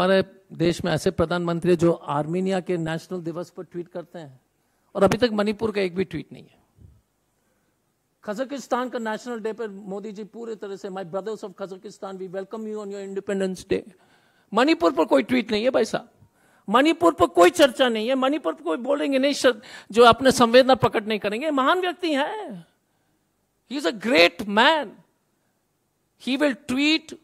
हमारे देश में ऐसे प्रधानमंत्री जो आर्मीनिया के नेशनल दिवस पर ट्वीट करते हैं और अभी तक मणिपुर का एक भी ट्वीट नहीं है कजाकिस्तान का नेशनल डे पर मोदी जी पूरे तरह से my brothers of Kazakhstan we welcome you on your independence day Manipur पर कोई ट्वीट नहीं है भाई साहब मणिपुर पर कोई चर्चा नहीं है मणिपुर पर कोई बोलेंगे नहीं जो अपने संवेदना प्रकट नहीं करेंगे महान व्यक्ति है he is a great man he will tweet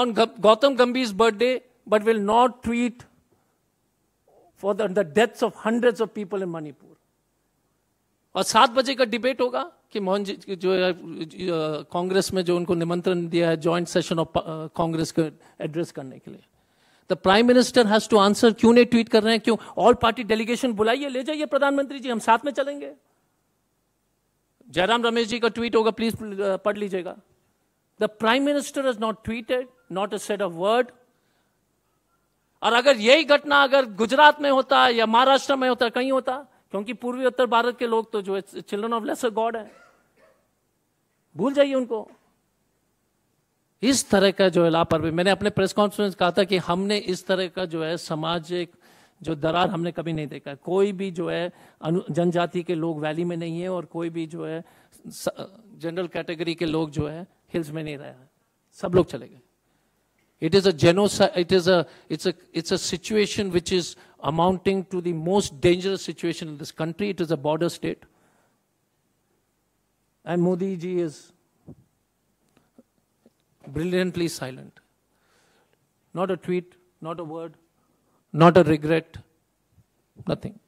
on Gautam Gambhir birthday but will not tweet for the, the deaths of hundreds of people in Manipur. और सात बजे का डिबेट होगा कि मोहन जी जो है कांग्रेस में जो उनको निमंत्रण दिया है जॉइंट सेशन ऑफ कांग्रेस को एड्रेस करने के लिए the prime minister has to answer क्यों नहीं ट्वीट कर रहे हैं क्यों ऑल पार्टी डेलीगेशन बुलाइए ले जाइए प्रधानमंत्री जी हम साथ में चलेंगे जयराम रमेश जी का ट्वीट होगा प्लीज पढ़ लीजिएगा the prime minister is not tweeted not a set of word और अगर यही घटना अगर गुजरात में होता या महाराष्ट्र में होता कहीं होता क्योंकि पूर्वी उत्तर भारत के लोग तो जो है चिल्ड्रन ऑफ लेसर गॉड है भूल जाइए उनको इस तरह का जो है लापरवाही मैंने अपने प्रेस कॉन्फ्रेंस कहा था कि हमने इस तरह का जो है सामाजिक जो दरार हमने कभी नहीं देखा कोई भी जो है जनजाति के लोग वैली में नहीं है और कोई भी जो है जनरल कैटेगरी के लोग जो है हिल्स में नहीं रहा सब लोग चले गए It is a genocide, it is a, it's a, it's a situation which is amounting to the most dangerous situation in this country. It is a border state. And Modi ji is brilliantly silent. Not a tweet, not a word, not a regret, nothing.